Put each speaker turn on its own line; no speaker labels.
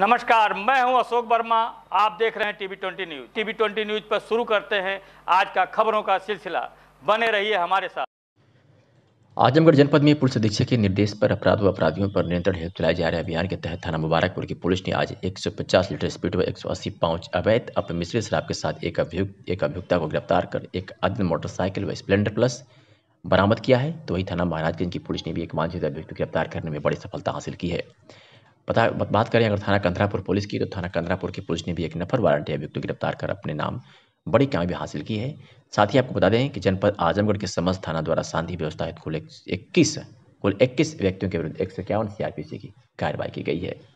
नमस्कार मैं हूं अशोक वर्मा आप देख रहे हैं TV twenty news TV twenty news पर शुरू करते हैं आज का खबरों का सिलसिला बने रहिए हमारे साथ
आजमगढ़ जनपद में पुलिस अधीक्षक के निर्देश पर अपराध व अपराधियों पर नियंत्रण हेतु चलाए जा रहे अभियान के तहत थाना मुबारकपुर की पुलिस ने आज 150 लीटर स्पीड व 180 पाउच अवैध अपमिश्रित शराब के साथ एक अभियुक्त एक अभियुक्ता को गिरफ्तार कर एक अदन मोटरसाइकिल व स्प्लेंडर प्लस बरामद किया है तो वही थाना महाराजगंज की पुलिस ने भी एक वांछित अभियुक्त को गिरफ्तार करने में बड़ी सफलता हासिल की है पता बात करें अगर थाना कंधरापुर पुलिस की तो थाना कंधरापुर की पुलिस ने भी एक नफर वारंटी अभियुक्त को गिरफ्तार कर अपने नाम बड़ी कामयाबी हासिल की है साथ ही आपको बता दें कि जनपद आजमगढ़ के समस्त थाना द्वारा शांति व्यवस्था हेतु कुल इक्कीस कुल इक्कीस व्यक्तियों के विरुद्ध एक सौ इक्यावन सीआरपीसी की कार्रवाई की गई है